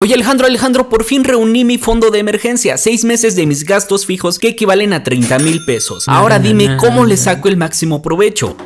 Oye Alejandro, Alejandro, por fin reuní mi fondo de emergencia, seis meses de mis gastos fijos que equivalen a 30 mil pesos. Ahora dime cómo le saco el máximo provecho.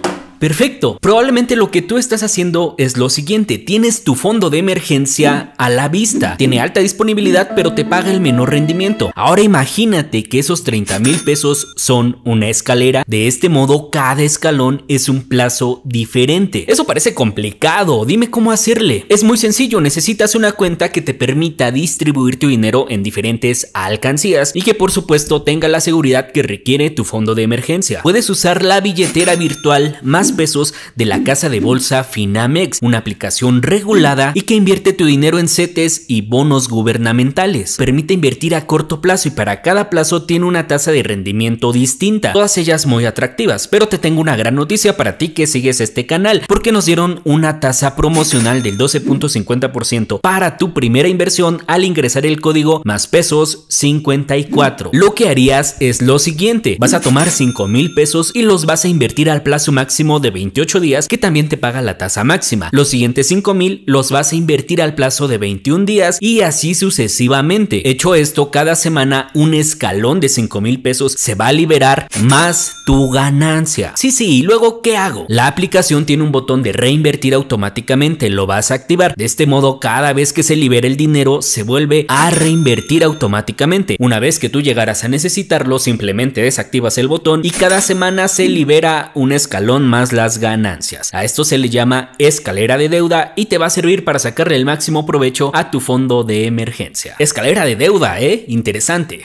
Perfecto. Probablemente lo que tú estás haciendo es lo siguiente. Tienes tu fondo de emergencia a la vista. Tiene alta disponibilidad, pero te paga el menor rendimiento. Ahora imagínate que esos 30 mil pesos son una escalera. De este modo, cada escalón es un plazo diferente. Eso parece complicado. Dime cómo hacerle. Es muy sencillo. Necesitas una cuenta que te permita distribuir tu dinero en diferentes alcancías y que por supuesto tenga la seguridad que requiere tu fondo de emergencia. Puedes usar la billetera virtual más pesos de la casa de bolsa Finamex, una aplicación regulada y que invierte tu dinero en CETES y bonos gubernamentales. Permite invertir a corto plazo y para cada plazo tiene una tasa de rendimiento distinta, todas ellas muy atractivas. Pero te tengo una gran noticia para ti que sigues este canal, porque nos dieron una tasa promocional del 12.50% para tu primera inversión al ingresar el código más pesos 54. Lo que harías es lo siguiente, vas a tomar 5 mil pesos y los vas a invertir al plazo máximo de 28 días que también te paga la tasa máxima. Los siguientes 5 mil los vas a invertir al plazo de 21 días y así sucesivamente. Hecho esto, cada semana un escalón de 5 mil pesos se va a liberar más tu ganancia. Sí, sí, ¿y luego qué hago? La aplicación tiene un botón de reinvertir automáticamente, lo vas a activar. De este modo, cada vez que se libera el dinero, se vuelve a reinvertir automáticamente. Una vez que tú llegaras a necesitarlo, simplemente desactivas el botón y cada semana se libera un escalón más las ganancias. A esto se le llama escalera de deuda y te va a servir para sacarle el máximo provecho a tu fondo de emergencia. Escalera de deuda, ¿eh? Interesante.